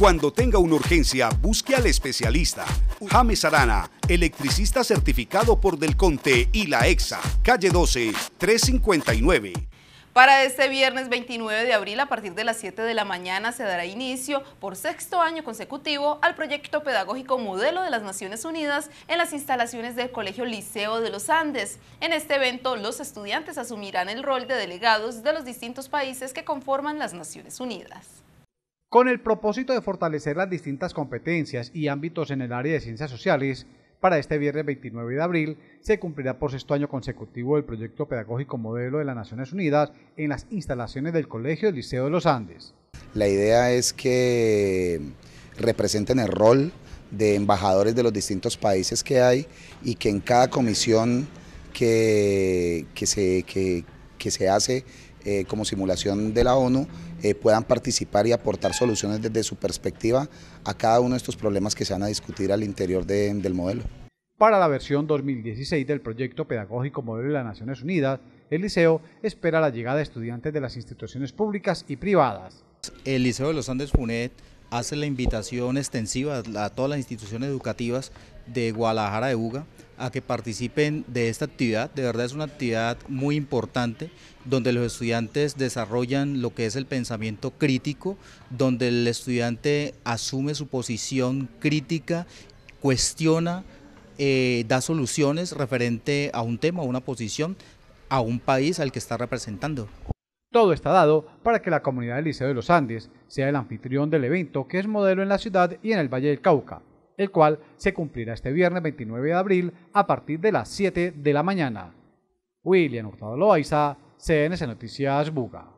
Cuando tenga una urgencia, busque al especialista. James Arana, electricista certificado por Del Conte y la EXA, calle 12, 359. Para este viernes 29 de abril, a partir de las 7 de la mañana, se dará inicio por sexto año consecutivo al proyecto pedagógico Modelo de las Naciones Unidas en las instalaciones del Colegio Liceo de los Andes. En este evento, los estudiantes asumirán el rol de delegados de los distintos países que conforman las Naciones Unidas con el propósito de fortalecer las distintas competencias y ámbitos en el área de ciencias sociales, para este viernes 29 de abril se cumplirá por sexto año consecutivo el proyecto pedagógico modelo de las Naciones Unidas en las instalaciones del Colegio Liceo de los Andes. La idea es que representen el rol de embajadores de los distintos países que hay y que en cada comisión que, se que se hace eh, como simulación de la ONU eh, puedan participar y aportar soluciones desde su perspectiva a cada uno de estos problemas que se van a discutir al interior del modelo. Para la versión 2016 del proyecto pedagógico modelo de las Naciones Unidas, el liceo espera la llegada de estudiantes de las instituciones públicas y privadas. El Liceo de los Andes Funet hace la invitación extensiva a todas las instituciones educativas de Guadalajara de UGA a que participen de esta actividad. De verdad es una actividad muy importante donde los estudiantes desarrollan lo que es el pensamiento crítico, donde el estudiante asume su posición crítica, cuestiona, eh, da soluciones referente a un tema, a una posición, a un país al que está representando. Todo está dado para que la comunidad del Liceo de los Andes sea el anfitrión del evento que es modelo en la ciudad y en el Valle del Cauca, el cual se cumplirá este viernes 29 de abril a partir de las 7 de la mañana. William Hurtado Loaiza, CNS Noticias Buga.